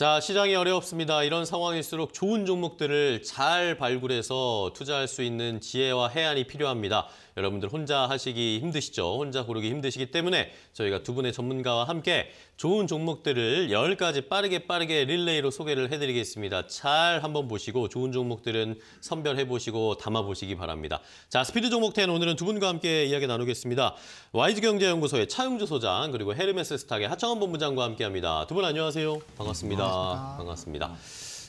자, 시장이 어렵습니다. 이런 상황일수록 좋은 종목들을 잘 발굴해서 투자할 수 있는 지혜와 해안이 필요합니다. 여러분들 혼자 하시기 힘드시죠. 혼자 고르기 힘드시기 때문에 저희가 두 분의 전문가와 함께 좋은 종목들을 열가지 빠르게 빠르게 릴레이로 소개를 해드리겠습니다. 잘 한번 보시고 좋은 종목들은 선별해보시고 담아보시기 바랍니다. 자, 스피드 종목 텐 오늘은 두 분과 함께 이야기 나누겠습니다. 와이즈경제연구소의 차용주 소장 그리고 헤르메스 스탁의 하창원 본부장과 함께합니다. 두 분 안녕하세요. 반갑습니다. 반갑습니다. 반갑습니다.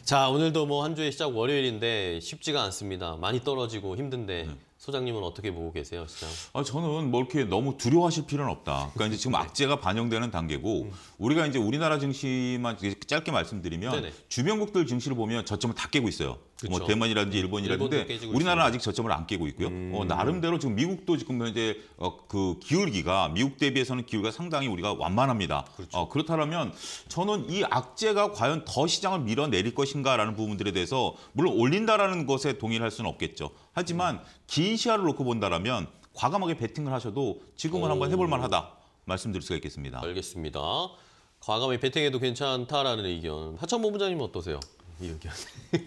자, 오늘도 뭐 한 주의 시작 월요일인데 쉽지가 않습니다. 많이 떨어지고 힘든데 네. 소장님은 어떻게 보고 계세요, 시장? 아, 저는 뭐 이렇게 너무 두려워하실 필요는 없다. 그러니까 이제 지금 악재가 반영되는 단계고 음. 우리가 이제 우리나라 증시만 짧게 말씀드리면 네네. 주변국들 증시를 보면 저점을 다 깨고 있어요. 뭐 그쵸. 뭐 대만이라든지 네, 일본이라든지 우리나라는 아직 저점을 안 깨고 있고요. 음. 어, 나름대로 지금 미국도 지금 현재 어, 그 기울기가 미국 대비해서는 기울기가 상당히 우리가 완만합니다. 그렇죠. 어, 그렇다면 저는 이 악재가 과연 더 시장을 밀어내릴 것인가라는 부분들에 대해서 물론 올린다라는 것에 동의할 수는 없겠죠. 하지만 음. 긴 시야를 놓고 본다라면 과감하게 베팅을 하셔도 지금은 오. 한번 해볼 만하다 말씀드릴 수가 있겠습니다. 알겠습니다. 과감히 베팅해도 괜찮다라는 의견. 하천본 부장님 어떠세요? 이 의견.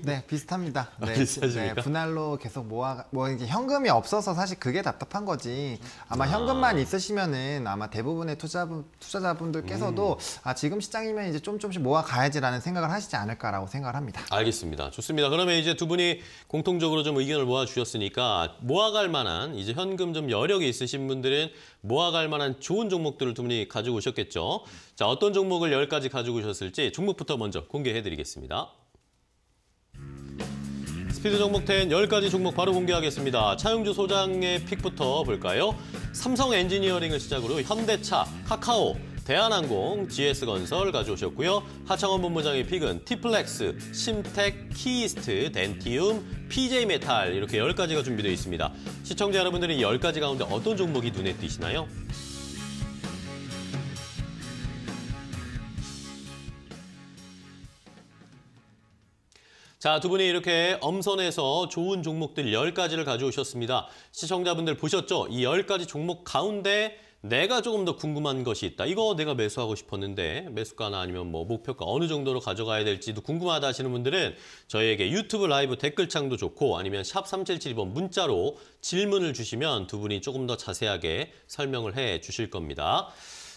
네, 비슷합니다. 아, 네, 아, 비슷하십니까? 네, 분할로 계속 모아 뭐 이게 현금이 없어서 사실 그게 답답한 거지. 아마 아. 현금만 있으시면은 아마 대부분의 투자 투자자분들께서도 음. 아 지금 시장이면 이제 좀좀씩 모아 가야지라는 생각을 하시지 않을까라고 생각을 합니다. 알겠습니다. 좋습니다. 그러면 이제 두 분이 공통적으로 좀 의견을 모아 주셨으니까 모아갈 만한 이제 현금 좀 여력이 있으신 분들은 모아갈 만한 좋은 종목들을 두 분이 가지고 오셨겠죠. 자, 어떤 종목을 열가지 가지고 오셨을지 종목부터 먼저 공개해 드리겠습니다. 스피드 종목 10 10가지 종목 바로 공개하겠습니다. 차용주 소장의 픽부터 볼까요? 삼성 엔지니어링을 시작으로 현대차, 카카오, 대한항공, GS건설 가져오셨고요. 하창원 본부장의 픽은 티플렉스, 심텍, 키이스트, 덴티움, PJ메탈 이렇게 10가지가 준비되어 있습니다. 시청자 여러분들이 10가지 가운데 어떤 종목이 눈에 띄시나요? 자, 두 분이 이렇게 엄선해서 좋은 종목들 10가지를 가져오셨습니다. 시청자분들 보셨죠? 이 10가지 종목 가운데 내가 조금 더 궁금한 것이 있다. 이거 내가 매수하고 싶었는데 매수가나 아니면 뭐 목표가 어느 정도로 가져가야 될지도 궁금하다 하시는 분들은 저희에게 유튜브 라이브 댓글창도 좋고 아니면 샵 3772번 문자로 질문을 주시면 두 분이 조금 더 자세하게 설명을 해 주실 겁니다.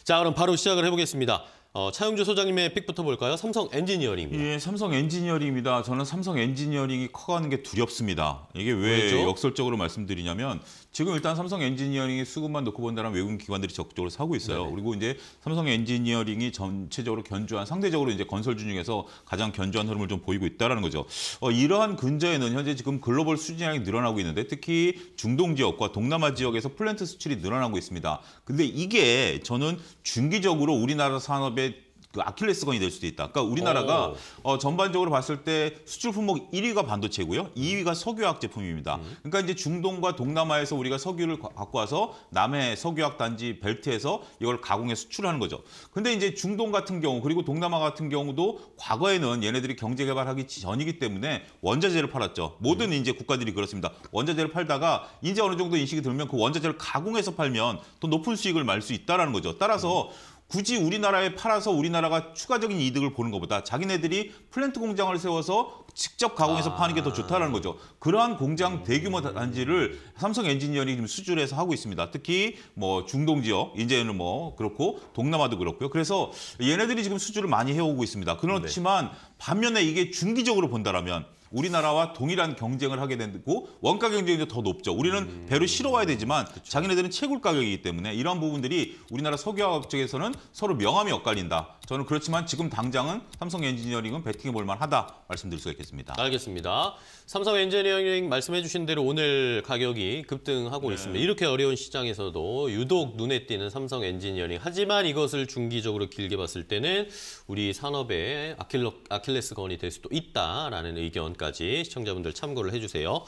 자, 그럼 바로 시작을 해보겠습니다. 어, 차용주 소장님의 픽부터 볼까요? 삼성 엔지니어링입니다. 예, 삼성 엔지니어링입니다. 저는 삼성 엔지니어링이 커가는 게 두렵습니다. 이게 왜그죠 역설적으로 말씀드리냐면 지금 일단 삼성 엔지니어링의 수급만 놓고 본다면 외국 기관들이 적극적으로 사고 있어요. 네 그리고 이제 삼성 엔지니어링이 전체적으로 견조한 상대적으로 이제 건설 중에서 가장 견조한 흐름을 좀 보이고 있다는 거죠. 어, 이러한 근저에는 현재 지금 글로벌 수진량이 늘어나고 있는데 특히 중동 지역과 동남아 지역에서 플랜트 수출이 늘어나고 있습니다. 근데 이게 저는 중기적으로 우리나라 산업의 그 아킬레스건이 될 수도 있다. 그러니까 우리나라가 어, 어 전반적으로 봤을 때 수출 품목 1위가 반도체고요. 2위가 석유화학 제품입니다. 음. 그러니까 이제 중동과 동남아에서 우리가 석유를 갖고 와서 남해 석유화학 단지 벨트에서 이걸 가공해 수출하는 거죠. 근데 이제 중동 같은 경우 그리고 동남아 같은 경우도 과거에는 얘네들이 경제 개발하기 전이기 때문에 원자재를 팔았죠. 모든 음. 이제 국가들이 그렇습니다. 원자재를 팔다가 이제 어느 정도 인식이 들면 그 원자재를 가공해서 팔면 더 높은 수익을 말 수 있다라는 거죠. 따라서 음. 굳이 우리나라에 팔아서 우리나라가 추가적인 이득을 보는 것보다 자기네들이 플랜트 공장을 세워서 직접 가공해서 아. 파는 게 더 좋다는 거죠. 그러한 공장 대규모 단지를 삼성 엔지니어링이 지금 수주해서 하고 있습니다. 특히 뭐 중동 지역, 이제는 뭐 그렇고 동남아도 그렇고요. 그래서 얘네들이 지금 수주를 많이 해오고 있습니다. 그렇지만 네. 반면에 이게 중기적으로 본다라면 우리나라와 동일한 경쟁을 하게 되고 원가 경쟁이 더 높죠. 우리는 음. 배로 실어와야 되지만 그쵸. 자기네들은 채굴 가격이기 때문에 이런 부분들이 우리나라 석유화학 쪽에서는 서로 명암이 엇갈린다. 저는 그렇지만 지금 당장은 삼성 엔지니어링은 베팅해 볼 만하다 말씀드릴 수가 있겠습니다. 알겠습니다. 삼성 엔지니어링 말씀해 주신 대로 오늘 가격이 급등하고 네. 있습니다. 이렇게 어려운 시장에서도 유독 눈에 띄는 삼성 엔지니어링. 하지만 이것을 중기적으로 길게 봤을 때는 우리 산업의 아킬러, 아킬레스건이 될 수도 있다라는 의견까지 시청자분들 참고를 해주세요.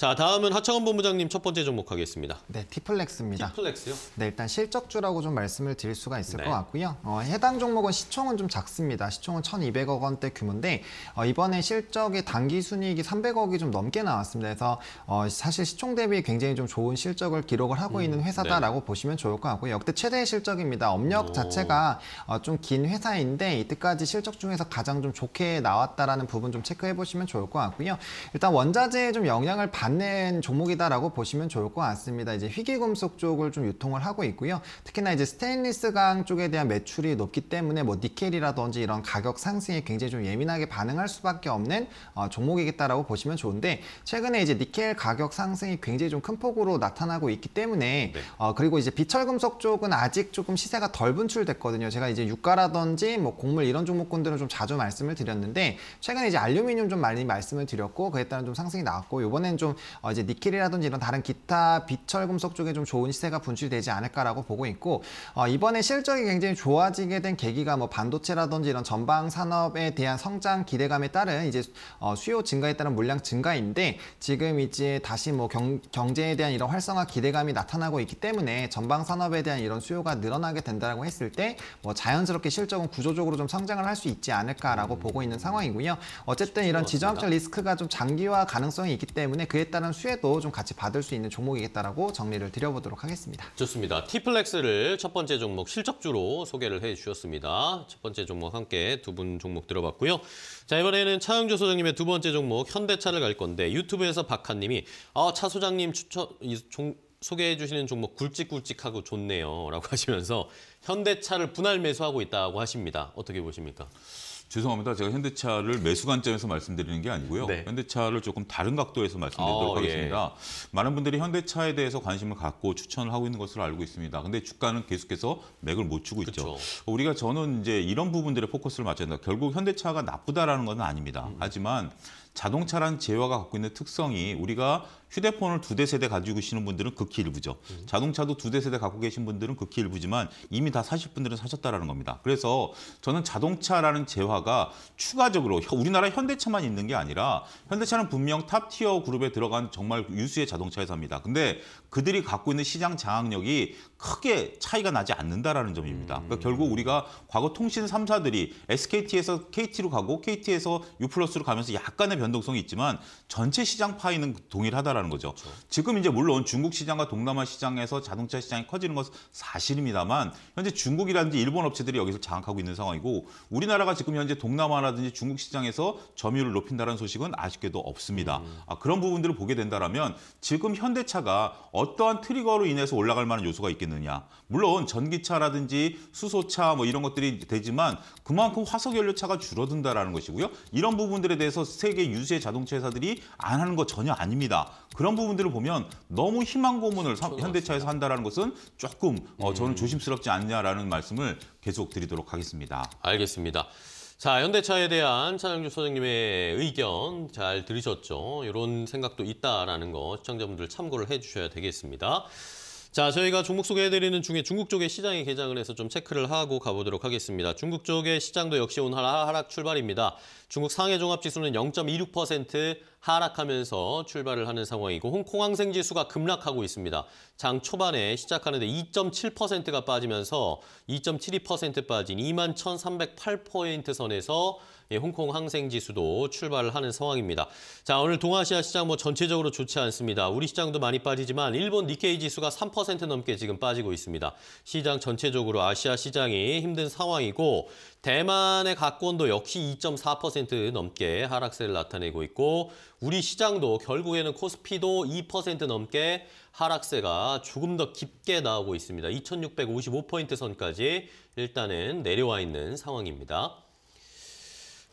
자, 다음은 하창원 본부장님 첫 번째 종목 하겠습니다. 네, 티플렉스입니다. 티플렉스요? 네, 일단 실적주라고 좀 말씀을 드릴 수가 있을 네. 것 같고요. 어, 해당 종목은 시총은 좀 작습니다. 시총은 1,200억 원대 규모인데 어, 이번에 실적이 단기 순이익이 300억이 좀 넘게 나왔습니다. 그래서 어, 사실 시총 대비 굉장히 좀 좋은 실적을 기록을 하고 음, 있는 회사다라고 네. 보시면 좋을 것 같고요. 역대 최대의 실적입니다. 업력 오. 자체가 어, 좀 긴 회사인데 이때까지 실적 중에서 가장 좀 좋게 나왔다라는 부분 좀 체크해 보시면 좋을 것 같고요. 일단 원자재에 좀 영향을 받 안는 종목이다라고 보시면 좋을 것 같습니다. 이제 희귀금속 쪽을 좀 유통을 하고 있고요. 특히나 이제 스테인리스강 쪽에 대한 매출이 높기 때문에 뭐 니켈이라든지 이런 가격 상승에 굉장히 좀 예민하게 반응할 수밖에 없는 어, 종목이겠다라고 보시면 좋은데 최근에 이제 니켈 가격 상승이 굉장히 좀 큰 폭으로 나타나고 있기 때문에 네. 어, 그리고 이제 비철금속 쪽은 아직 조금 시세가 덜 분출됐거든요. 제가 이제 유가라든지 뭐 곡물 이런 종목군들은 좀 자주 말씀을 드렸는데 최근에 이제 알루미늄 좀 많이 말씀을 드렸고 그에 따른 좀 상승이 나왔고 이번엔 좀 어, 이제 니켈이라든지 이런 다른 기타 비철 금속 쪽에 좀 좋은 시세가 분출되지 않을까라고 보고 있고 어, 이번에 실적이 굉장히 좋아지게 된 계기가 뭐 반도체라든지 이런 전방 산업에 대한 성장 기대감에 따른 이제 어, 수요 증가에 따른 물량 증가인데 지금 이제 다시 뭐 경, 경제에 대한 이런 활성화 기대감이 나타나고 있기 때문에 전방 산업에 대한 이런 수요가 늘어나게 된다고 했을 때 뭐 자연스럽게 실적은 구조적으로 좀 성장을 할 수 있지 않을까라고 음. 보고 있는 상황이고요. 어쨌든 이런 지정학적 리스크가 좀 장기화 가능성이 있기 때문에 그 그에 따른 수혜도 좀 같이 받을 수 있는 종목이겠다라고 정리를 드려보도록 하겠습니다. 좋습니다. 티플렉스를 첫 번째 종목 실적주로 소개를 해주셨습니다. 첫 번째 종목 함께 두 분 종목 들어봤고요. 자 이번에는 차영조 소장님의 두 번째 종목 현대차를 갈 건데 유튜브에서 박하님이 아, 차 소장님 추천 이, 종, 소개해 주시는 종목 굵직굵직하고 좋네요 라고 하시면서 현대차를 분할 매수하고 있다고 하십니다. 어떻게 보십니까? 죄송합니다. 제가 현대차를 매수 관점에서 말씀드리는 게 아니고요. 네. 현대차를 조금 다른 각도에서 말씀드리도록 어, 예. 하겠습니다. 예. 많은 분들이 현대차에 대해서 관심을 갖고 추천을 하고 있는 것으로 알고 있습니다. 근데 주가는 계속해서 맥을 못 추고 그쵸. 있죠. 우리가 저는 이제 이런 부분들에 포커스를 맞춰야 된다. 결국 현대차가 나쁘다라는 건 아닙니다. 음. 하지만 자동차란 재화가 갖고 있는 특성이 우리가 휴대폰을 두 대 세대 가지고 계시는 분들은 극히 일부죠. 음. 자동차도 두 대 세대 갖고 계신 분들은 극히 일부지만 이미 다 사실 분들은 사셨다라는 겁니다. 그래서 저는 자동차라는 재화가 추가적으로 우리나라 현대차만 있는 게 아니라 현대차는 분명 탑티어 그룹에 들어간 정말 유수의 자동차 회사입니다. 근데 그들이 갖고 있는 시장 장악력이 크게 차이가 나지 않는다라는 점입니다. 그러니까 음. 결국 우리가 과거 통신 3사들이 SKT에서 KT로 가고 KT에서 U 플러스로 가면서 약간의 변 변동성이 있지만 전체 시장 파이는 동일하다라는 거죠. 그렇죠. 지금 이제 물론 중국 시장과 동남아 시장에서 자동차 시장이 커지는 것은 사실입니다만 현재 중국이라든지 일본 업체들이 여기서 장악하고 있는 상황이고 우리나라가 지금 현재 동남아라든지 중국 시장에서 점유율을 높인다는 소식은 아쉽게도 없습니다. 음. 아, 그런 부분들을 보게 된다면 지금 현대차가 어떠한 트리거로 인해서 올라갈 만한 요소가 있겠느냐. 물론 전기차라든지 수소차 뭐 이런 것들이 되지만 그만큼 화석연료차가 줄어든다라는 것이고요. 이런 부분들에 대해서 세계 유세 자동차 회사들이 안 하는 거 전혀 아닙니다. 그런 부분들을 보면 너무 희망 고문을 사, 그렇죠. 현대차에서 한다는 것은 조금 어, 음. 저는 조심스럽지 않냐라는 말씀을 계속 드리도록 하겠습니다. 알겠습니다. 자, 현대차에 대한 차영주 소장님의 의견 잘 들으셨죠? 이런 생각도 있다라는 거 시청자분들 참고를 해주셔야 되겠습니다. 자, 저희가 종목 소개해드리는 중에 중국 쪽의 시장에 개장을 해서 좀 체크를 하고 가보도록 하겠습니다. 중국 쪽의 시장도 역시 오늘 하락 출발입니다. 중국 상해 종합지수는 0.26% 하락하면서 출발을 하는 상황이고 홍콩 항생지수가 급락하고 있습니다. 장 초반에 시작하는데 2.7%가 빠지면서 2.72% 빠진 21,308포인트 선에서 예, 홍콩 항생지수도 출발하는 상황입니다. 자 오늘 동아시아 시장 뭐 전체적으로 좋지 않습니다. 우리 시장도 많이 빠지지만 일본 니케이 지수가 3% 넘게 지금 빠지고 있습니다. 시장 전체적으로 아시아 시장이 힘든 상황이고 대만의 각권도 역시 2.4% 넘게 하락세를 나타내고 있고 우리 시장도 결국에는 코스피도 2% 넘게 하락세가 조금 더 깊게 나오고 있습니다. 2655포인트 선까지 일단은 내려와 있는 상황입니다.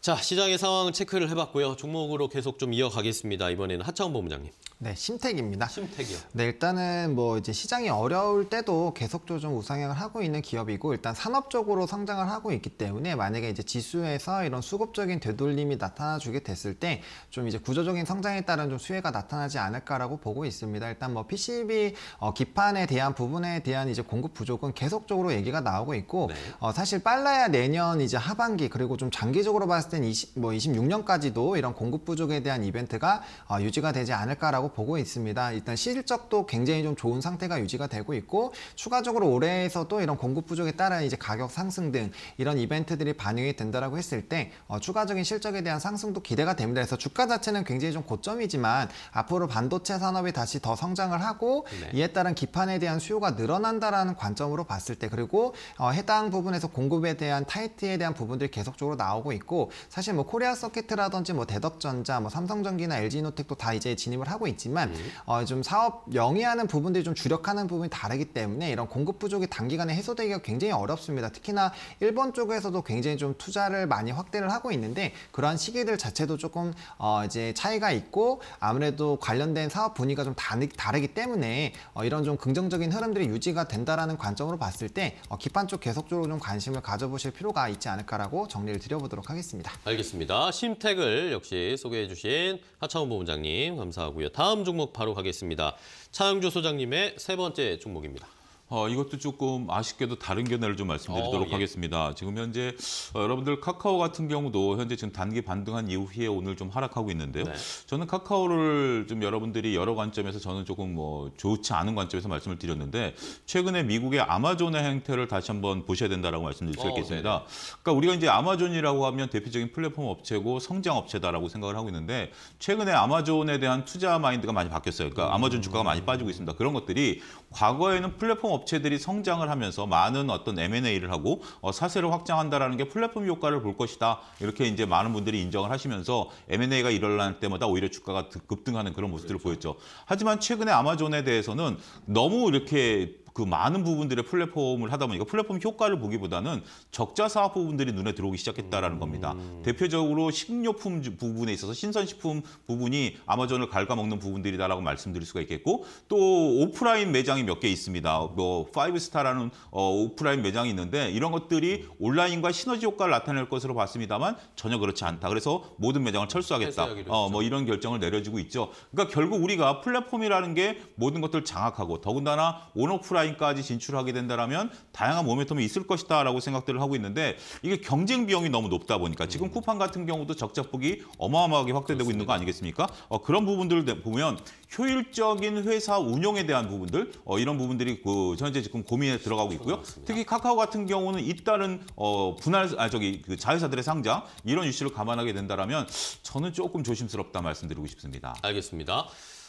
자, 시장의 상황 체크를 해봤고요. 종목으로 계속 좀 이어가겠습니다. 이번에는 하차원 본부장님. 네, 심택입니다. 심택이요. 네, 일단은 뭐 이제 시장이 어려울 때도 계속적으로 좀 우상향을 하고 있는 기업이고 일단 산업적으로 성장을 하고 있기 때문에 만약에 이제 지수에서 이런 수급적인 되돌림이 나타나 주게 됐을 때 좀 이제 구조적인 성장에 따른 좀 수혜가 나타나지 않을까라고 보고 있습니다. 일단 뭐 PCB 어, 기판에 대한 부분에 대한 이제 공급 부족은 계속적으로 얘기가 나오고 있고 네. 어, 사실 빨라야 내년 이제 하반기 그리고 좀 장기적으로 봤을 땐 20, 뭐 26년까지도 이런 공급 부족에 대한 이벤트가 어, 유지가 되지 않을까라고 라고 보고 있습니다. 일단 실적도 굉장히 좀 좋은 상태가 유지가 되고 있고 추가적으로 올해에서도 이런 공급 부족에 따른 이제 가격 상승 등 이런 이벤트들이 반영이 된다라고 했을 때 어, 추가적인 실적에 대한 상승도 기대가 됩니다. 그래서 주가 자체는 굉장히 좀 고점이지만 앞으로 반도체 산업이 다시 더 성장을 하고 네. 이에 따른 기판에 대한 수요가 늘어난다라는 관점으로 봤을 때 그리고 어, 해당 부분에서 공급에 대한 타이트에 대한 부분들이 계속적으로 나오고 있고 사실 뭐 코리아 서킷이라든지 뭐 대덕전자, 뭐 삼성전기나 LG노텍도 다 이제 진입을 하고 있. 있지만 예. 어, 좀 사업 영위하는 부분들이 좀 주력하는 부분이 다르기 때문에 이런 공급 부족이 단기간에 해소되기가 굉장히 어렵습니다. 특히나 일본 쪽에서도 굉장히 좀 투자를 많이 확대를 하고 있는데 그러한 시기들 자체도 조금 어, 이제 차이가 있고 아무래도 관련된 사업 분위기가 좀 다르기 때문에 어, 이런 좀 긍정적인 흐름들이 유지가 된다라는 관점으로 봤을 때 어, 기판 쪽 계속적으로 좀 관심을 가져보실 필요가 있지 않을까라고 정리를 드려보도록 하겠습니다. 알겠습니다. 심택을 역시 소개해 주신 하창훈 본부장님 감사하고요. 다음 다음 종목 바로 가겠습니다. 차영주 소장님의 세 번째 종목입니다. 어, 이것도 조금 아쉽게도 다른 견해를 좀 말씀드리도록 오, 어, 예. 하겠습니다. 지금 현재 어, 여러분들 카카오 같은 경우도 현재 지금 단기 반등한 이후에 오늘 좀 하락하고 있는데요. 네. 저는 카카오를 좀 여러분들이 여러 관점에서 저는 조금 뭐 좋지 않은 관점에서 말씀을 드렸는데 최근에 미국의 아마존의 행태를 다시 한번 보셔야 된다라고 말씀드릴 수 어, 있겠습니다. 오, 그러니까 우리가 이제 아마존이라고 하면 대표적인 플랫폼 업체고 성장 업체다라고 생각을 하고 있는데 최근에 아마존에 대한 투자 마인드가 많이 바뀌었어요. 그러니까 음. 아마존 주가가 많이 빠지고 있습니다. 그런 것들이 과거에는 플랫폼 업체들이 성장을 하면서 많은 어떤 M&A를 하고 어, 사세를 확장한다라는 게 플랫폼 효과를 볼 것이다. 이렇게 이제 많은 분들이 인정을 하시면서 M&A가 일어날 때마다 오히려 주가가 급등하는 그런 모습들을 그렇죠. 보였죠. 하지만 최근에 아마존에 대해서는 너무 이렇게 그 많은 부분들의 플랫폼을 하다 보니까 플랫폼 효과를 보기보다는 적자 사업 부분들이 눈에 들어오기 시작했다라는 겁니다. 음. 대표적으로 식료품 부분에 있어서 신선식품 부분이 아마존을 갉아먹는 부분들이다라고 말씀드릴 수가 있겠고 또 오프라인 매장이 몇 개 있습니다. 뭐 파이브스타라는 어, 오프라인 매장이 있는데 이런 것들이 온라인과 시너지 효과를 나타낼 것으로 봤습니다만 전혀 그렇지 않다. 그래서 모든 매장을 철수하겠다. 어, 뭐 이런 결정을 내려지고 있죠. 그러니까 결국 우리가 플랫폼이라는 게 모든 것들을 장악하고 더군다나 온오프라인 라인까지 진출하게 된다면 다양한 모멘텀이 있을 것이다 라고 생각들을 하고 있는데 이게 경쟁 비용이 너무 높다 보니까 지금 음. 쿠팡 같은 경우도 적자폭이 어마어마하게 확대되고 그렇습니다. 있는 거 아니겠습니까? 어, 그런 부분들을 보면 효율적인 회사 운영에 대한 부분들 어, 이런 부분들이 그 현재 지금 고민에 들어가고 있고요. 특히 카카오 같은 경우는 잇따른 어, 분할 아 저기 그 자회사들의 상장 이런 이슈를 감안하게 된다면 저는 조금 조심스럽다 말씀드리고 싶습니다. 알겠습니다.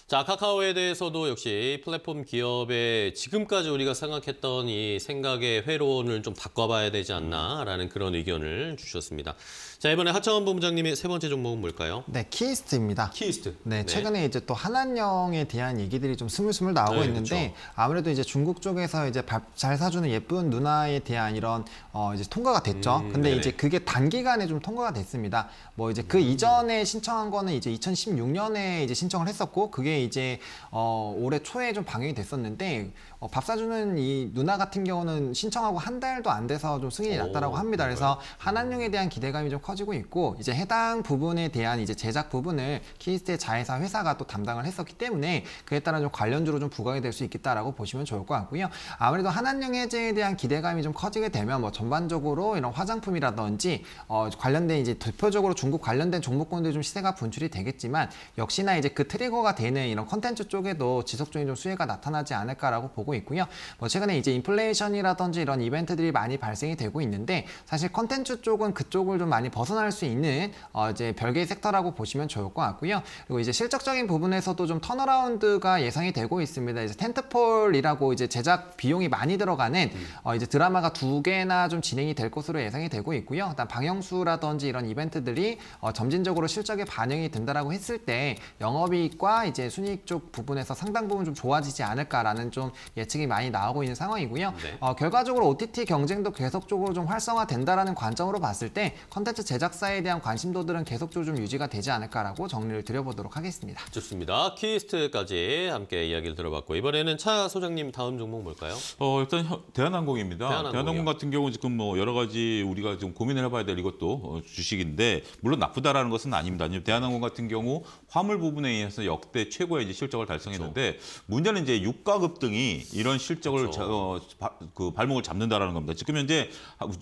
자, 카카오에 대해서도 역시 플랫폼 기업의 지금까지 우리가 생각했던 이 생각의 회로을좀 바꿔봐야 되지 않나라는 그런 의견을 주셨습니다. 자, 이번에 하창원 본부장님의 세 번째 종목은 뭘까요? 네, 키이스트입니다. 키이스트. 네, 네. 최근에 이제 또 한한령에 대한 얘기들이 좀 스물스물 나오고 네, 있는데 그렇죠. 아무래도 이제 중국 쪽에서 이제 밥잘 사주는 예쁜 누나에 대한 이런 어 이제 통과가 됐죠. 음, 근데 네네. 이제 그게 단기간에 좀 통과가 됐습니다. 뭐 이제 그 음. 이전에 신청한 거는 이제 2016년에 이제 신청을 했었고 그게 이제 어, 올해 초에 좀 방영이 됐었는데 어, 밥 사주는 이 누나 같은 경우는 신청하고 한 달도 안 돼서 좀 승인이 났다라고 합니다. 그래서 한한용에 대한 기대감이 좀 커지고 있고 이제 해당 부분에 대한 이제 제작 부분을 키스트의 자회사 회사가 또 담당을 했었기 때문에 그에 따라 좀 관련주로 좀 부각이 될 수 있겠다라고 보시면 좋을 것 같고요. 아무래도 한한용 해제에 대한 기대감이 좀 커지게 되면 뭐 전반적으로 이런 화장품이라든지 어, 관련된 이제 대표적으로 중국 관련된 종목군들 좀 시세가 분출이 되겠지만 역시나 이제 그 트리거가 되는 이런 컨텐츠 쪽에도 지속적인 좀 수혜가 나타나지 않을까라고 보고. 되고 있고요. 뭐 최근에 이제 인플레이션이라든지 이런 이벤트들이 많이 발생이 되고 있는데 사실 컨텐츠 쪽은 그쪽을 좀 많이 벗어날 수 있는 어 이제 별개의 섹터라고 보시면 좋을 것 같고요. 그리고 이제 실적적인 부분에서도 좀 턴어라운드가 예상이 되고 있습니다. 이제 텐트폴이라고 이제 제작 비용이 많이 들어가는 음. 어 이제 드라마가 두 개나 좀 진행이 될 것으로 예상이 되고 있고요. 일단 방영수라든지 이런 이벤트들이 어 점진적으로 실적에 반영이 된다라고 했을 때 영업이익과 이제 순이익 쪽 부분에서 상당 부분 좀 좋아지지 않을까라는 좀 예측이 많이 나오고 있는 상황이고요. 네. 어, 결과적으로 OTT 경쟁도 계속적으로 좀 활성화된다라는 관점으로 봤을 때 컨텐츠 제작사에 대한 관심도들은 계속적으로 좀 유지가 되지 않을까라고 정리를 드려보도록 하겠습니다. 좋습니다. 키스트까지 함께 이야기를 들어봤고 이번에는 차 소장님 다음 종목 뭘까요? 어, 일단 대한항공입니다. 대한항공 같은 경우는 지금 뭐 여러 가지 우리가 좀 고민을 해봐야 될 이것도 어, 주식인데 물론 나쁘다라는 것은 아닙니다. 대한항공 같은 경우 화물 부분에 의해서 역대 최고의 이제 실적을 달성했는데 그렇죠. 문제는 이제 유가 급등이 이런 실적을 그렇죠. 자, 어, 바, 그 발목을 잡는다라는 겁니다. 지금 현재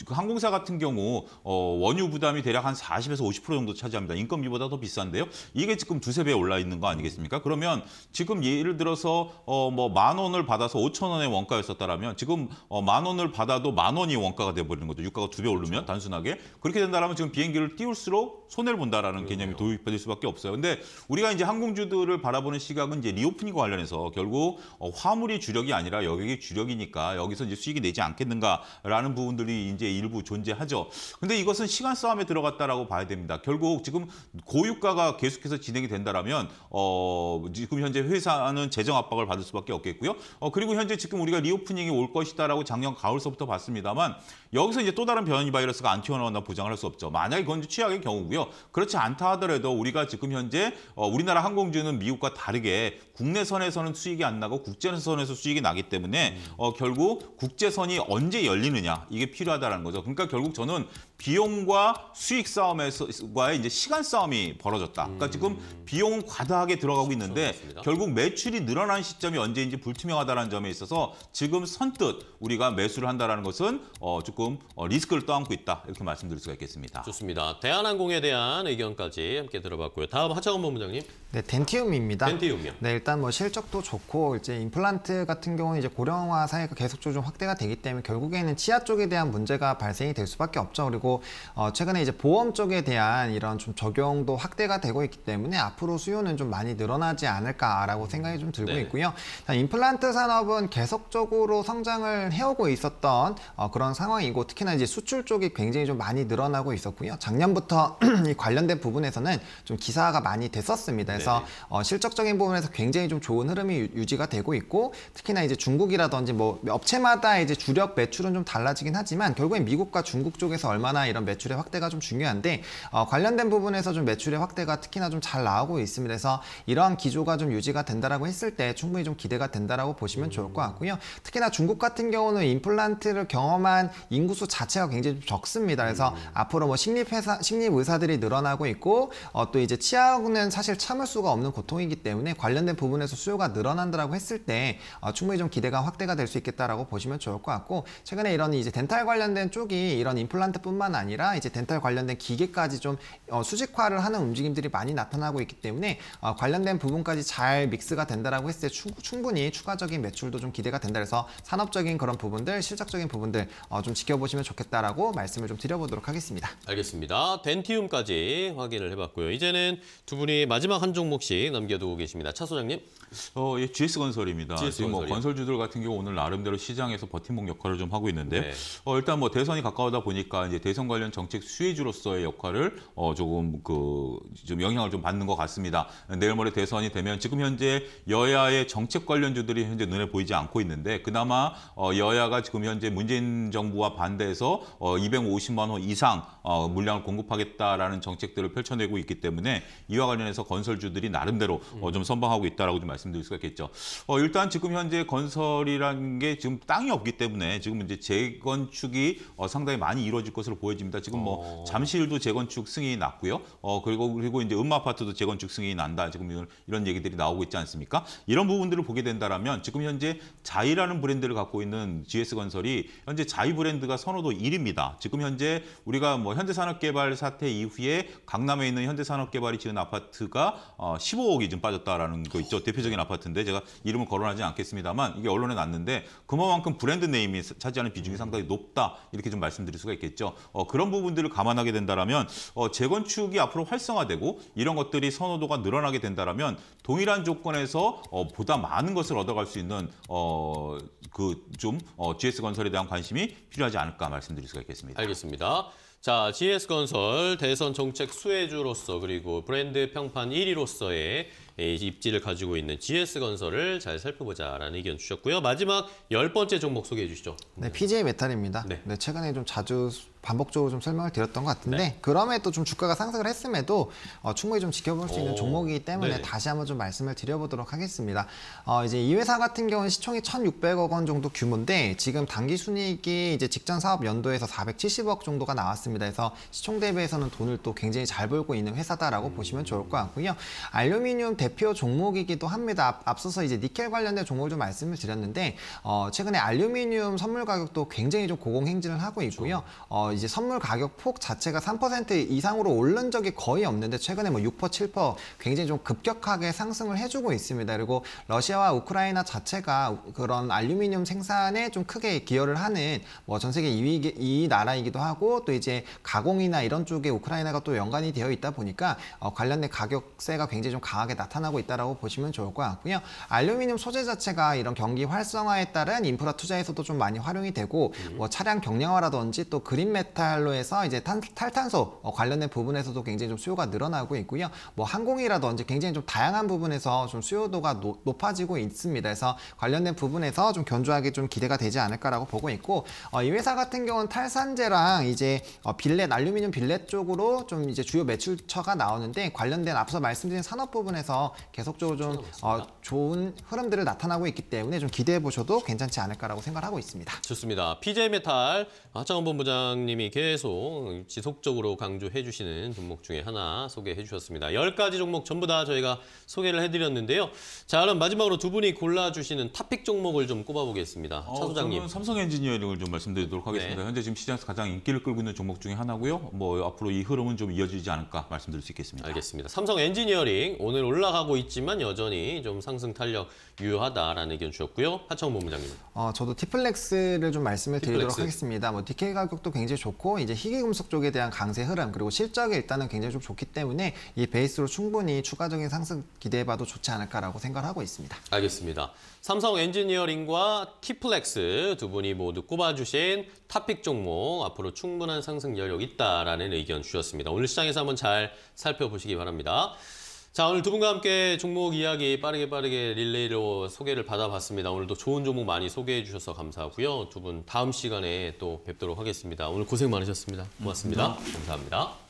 그 항공사 같은 경우 어, 원유 부담이 대략 한 40에서 50% 정도 차지합니다. 인건비보다 더 비싼데요. 이게 지금 두세 배 올라 있는 거 아니겠습니까? 그러면 지금 예를 들어서 어, 뭐만 원을 받아서 5천 원의 원가였었다라면 지금 어, 만 원을 받아도 만 원이 원가가 돼버리는 거죠. 유가가 두 배 오르면 그렇죠. 단순하게 그렇게 된다라면 지금 비행기를 띄울수록 손해를 본다라는 그러네요. 개념이 도입될 수밖에 없어요. 근데 우리가 이제 항공주들을 바라보는 시각은 이제 리오프닝과 관련해서 결국 어, 화물이 주력이 아니라 여객이 주력이니까 여기서 이제 수익이 내지 않겠는가라는 부분들이 이제 일부 존재하죠. 근데 이것은 시간 싸움에 들어갔다라고 봐야 됩니다. 결국 지금 고유가가 계속해서 진행이 된다라면 어 지금 현재 회사는 재정 압박을 받을 수밖에 없겠고요. 어 그리고 현재 지금 우리가 리오프닝이 올 것이다라고 작년 가을서부터 봤습니다만 여기서 이제 또 다른 변이 바이러스가 안 튀어나온다 보장을 할 수 없죠. 만약에 그건 취약의 경우고요. 그렇지 않다 하더라도 우리가 지금 현재 어 우리나라 항공주는 미국과 다르게 국내선에서는 수익이 안 나고 국제선에서 수익이 나기 때문에 어, 결국 국제선이 언제 열리느냐 이게 필요하다는 거죠. 그러니까 결국 저는 비용과 수익 싸움에서과의 이제 시간 싸움이 벌어졌다. 그러니까 음. 지금 비용은 과다하게 들어가고 그렇죠, 있는데 결국 매출이 늘어난 시점이 언제인지 불투명하다는 점에 있어서 지금 선뜻 우리가 매수를 한다는 것은 어, 조금 어, 리스크를 떠안고 있다 이렇게 말씀드릴 수가 있겠습니다. 좋습니다. 대한항공에 대한 의견까지 함께 들어봤고요. 다음 하창원 본부장님. 네, 덴티움입니다. 덴티움이요. 네, 일단 뭐 실적도 좋고 이제 임플란트 같은 경우는 이제 고령화 사회가 계속적으로 좀 확대가 되기 때문에 결국에는 치아 쪽에 대한 문제가 발생이 될 수밖에 없죠. 그리고 그리고 어, 최근에 이제 보험 쪽에 대한 이런 좀 적용도 확대가 되고 있기 때문에 앞으로 수요는 좀 많이 늘어나지 않을까라고 음, 생각이 좀 들고 네. 있고요. 임플란트 산업은 계속적으로 성장을 해오고 있었던 어, 그런 상황이고 특히나 이제 수출 쪽이 굉장히 좀 많이 늘어나고 있었고요. 작년부터 이 관련된 부분에서는 좀 기사가 많이 됐었습니다. 그래서 네. 어, 실적적인 부분에서 굉장히 좀 좋은 흐름이 유지가 되고 있고 특히나 이제 중국이라든지 뭐 업체마다 이제 주력 매출은 좀 달라지긴 하지만 결국엔 미국과 중국 쪽에서 얼마나 증가나 이런 매출의 확대가 좀 중요한데 어, 관련된 부분에서 좀 매출의 확대가 특히나 좀 잘 나오고 있습니다. 그래서 이러한 기조가 좀 유지가 된다라고 했을 때 충분히 좀 기대가 된다라고 보시면 좋을 것 같고요. 특히나 중국 같은 경우는 임플란트를 경험한 인구수 자체가 굉장히 적습니다. 그래서 음. 앞으로 뭐 식립 회사 식립 의사들이 늘어나고 있고 어, 또 이제 치아는 사실 참을 수가 없는 고통이기 때문에 관련된 부분에서 수요가 늘어난다라고 했을 때 어, 충분히 좀 기대가 확대가 될 수 있겠다라고 보시면 좋을 것 같고 최근에 이런 이제 덴탈 관련된 쪽이 이런 임플란트뿐만 뿐만 아니라 이제 덴탈 관련된 기계까지 좀 어, 수직화를 하는 움직임들이 많이 나타나고 있기 때문에 어, 관련된 부분까지 잘 믹스가 된다라고 했을 때 추, 충분히 추가적인 매출도 좀 기대가 된다 그래서 산업적인 그런 부분들 실적적인 부분들 어, 좀 지켜보시면 좋겠다라고 말씀을 좀 드려보도록 하겠습니다. 알겠습니다. 덴티움까지 확인을 해봤고요. 이제는 두 분이 마지막 한 종목씩 넘겨두고 계십니다. 차 소장님. 어, 예, GS건설입니다. GS 뭐 건설주들 같은 경우 오늘 나름대로 시장에서 버팀목 역할을 좀 하고 있는데 네. 어, 일단 뭐 대선이 가까우다 보니까 이제 대선 개선 관련 정책 수혜주로서의 역할을 어, 조금 그 좀 영향을 좀 받는 것 같습니다. 내일 모레 대선이 되면 지금 현재 여야의 정책 관련주들이 현재 눈에 보이지 않고 있는데 그나마 어, 여야가 지금 현재 문재인 정부와 반대해서 어, 250만 원 이상 어, 물량을 공급하겠다라는 정책들을 펼쳐내고 있기 때문에 이와 관련해서 건설주들이 나름대로 어, 좀 선방하고 있다라고 좀 말씀드릴 수가 있겠죠. 어, 일단 지금 현재 건설이라는 게 지금 땅이 없기 때문에 지금 이제 재건축이 어, 상당히 많이 이루어질 것으로 보입니다. 보여집니다. 지금 뭐 어. 잠실도 재건축 승인이 났고요. 어 그리고 그리고 이제 음마 아파트도 재건축 승인이 난다. 지금 이런 얘기들이 나오고 있지 않습니까? 이런 부분들을 보게 된다라면 지금 현재 자이라는 브랜드를 갖고 있는 GS 건설이 현재 자이 브랜드가 선호도 1입니다. 위 지금 현재 우리가 뭐 현대산업개발 사태 이후에 강남에 있는 현대산업개발이 지은 아파트가 어 15억이 좀 빠졌다라는 거 있죠. 대표적인 아파트인데 제가 이름을 거론하지 않겠습니다만 이게 언론에 났는데 그만큼 브랜드 네임이 차지하는 비중이 상당히 높다 이렇게 좀 말씀드릴 수가 있겠죠. 어, 어, 그런 부분들을 감안하게 된다면 어, 재건축이 앞으로 활성화되고 이런 것들이 선호도가 늘어나게 된다면 동일한 조건에서 어, 보다 많은 것을 얻어갈 수 있는 어, 그좀 어, GS건설에 대한 관심이 필요하지 않을까 말씀드릴 수가 있겠습니다. 알겠습니다. 자, GS건설 대선 정책 수혜주로서 그리고 브랜드 평판 1위로서의 예, 입지를 가지고 있는 GS건설을 잘 살펴보자라는 의견 주셨고요. 마지막 열 번째 종목 소개해 주시죠. 네, PJ 메탈입니다. 네. 네, 최근에 좀 자주 반복적으로 좀 설명을 드렸던 것 같은데 네. 그럼에도 좀 주가가 상승을 했음에도 어, 충분히 좀 지켜볼 수 있는 종목이기 때문에 네. 다시 한번 좀 말씀을 드려보도록 하겠습니다. 어, 이제 이 회사 같은 경우는 시총이 1,600억 원 정도 규모인데 지금 단기 순이익이 이제 직전 사업 연도에서 470억 정도가 나왔습니다. 그래서 시총 대비해서는 돈을 또 굉장히 잘 벌고 있는 회사다라고 음. 보시면 좋을 것 같고요. 알루미늄 대표 종목이기도 합니다. 앞, 서서 이제 니켈 관련된 종목을 좀 말씀을 드렸는데 어, 최근에 알루미늄 선물 가격도 굉장히 좀 고공행진을 하고 있고요. 그렇죠. 어, 이제 선물 가격 폭 자체가 3% 이상으로 오른 적이 거의 없는데 최근에 뭐6% 7% 굉장히 좀 급격하게 상승을 해주고 있습니다. 그리고 러시아와 우크라이나 자체가 그런 알루미늄 생산에 좀 크게 기여를 하는 뭐 전 세계 2위 이 나라이기도 하고 또 이제 가공이나 이런 쪽에 우크라이나가 또 연관이 되어 있다 보니까 어, 관련된 가격세가 굉장히 좀 강하게 나타나고 있다라고 보시면 좋을 것 같고요. 알루미늄 소재 자체가 이런 경기 활성화에 따른 인프라 투자에서도 좀 많이 활용이 되고 음. 뭐 차량 경량화라든지 또 그린 메 메탈로 해서 이제 탄, 탈탄소 어, 관련된 부분에서도 굉장히 좀 수요가 늘어나고 있고요. 뭐 항공이라든지 굉장히 좀 다양한 부분에서 좀 수요도가 노, 높아지고 있습니다. 그래서 관련된 부분에서 좀 견조하게 좀 기대가 되지 않을까라고 보고 있고 어, 이 회사 같은 경우는 탈산재랑 이제 어, 빌렛 알루미늄 빌렛 쪽으로 좀 이제 주요 매출처가 나오는데 관련된 앞서 말씀드린 산업 부분에서 계속적으로 좀 어, 좋은 흐름들을 나타나고 있기 때문에 좀 기대해 보셔도 괜찮지 않을까라고 생각하고 있습니다. 좋습니다. PJ메탈 하창원 본부장 대표님이 계속 지속적으로 강조해 주시는 종목 중에 하나 소개해 주셨습니다. 10가지 종목 전부 다 저희가 소개를 해드렸는데요. 자, 그럼 마지막으로 두 분이 골라주시는 탑픽 종목을 좀 꼽아보겠습니다. 차 어, 소장님. 삼성 엔지니어링을 좀 말씀드리도록 하겠습니다. 네. 현재 지금 시장에서 가장 인기를 끌고 있는 종목 중에 하나고요. 뭐 앞으로 이 흐름은 좀 이어지지 않을까 말씀드릴 수 있겠습니다. 알겠습니다. 삼성 엔지니어링 오늘 올라가고 있지만 여전히 좀 상승 탄력 유효하다라는 의견 주셨고요. 하청 본부장님. 어, 저도 티플렉스를 좀 말씀을 티플렉스. 드리도록 하겠습니다. 뭐 DK 가격도 굉장히 굉장히 좋고 이제 희귀금속 쪽에 대한 강세 흐름 그리고 실적이 일단은 굉장히 좀 좋기 때문에 이 베이스로 충분히 추가적인 상승 기대해봐도 좋지 않을까라고 생각 하고 있습니다. 알겠습니다. 삼성 엔지니어링과 티플렉스 두 분이 모두 꼽아주신 탑픽 종목 앞으로 충분한 상승 여력 있다라는 의견 주셨습니다. 오늘 시장에서 한번 잘 살펴보시기 바랍니다. 자, 오늘 두 분과 함께 종목 이야기 빠르게 빠르게 릴레이로 소개를 받아봤습니다. 오늘도 좋은 종목 많이 소개해 주셔서 감사하고요. 두 분 다음 시간에 또 뵙도록 하겠습니다. 오늘 고생 많으셨습니다. 고맙습니다. 감사합니다. 감사합니다.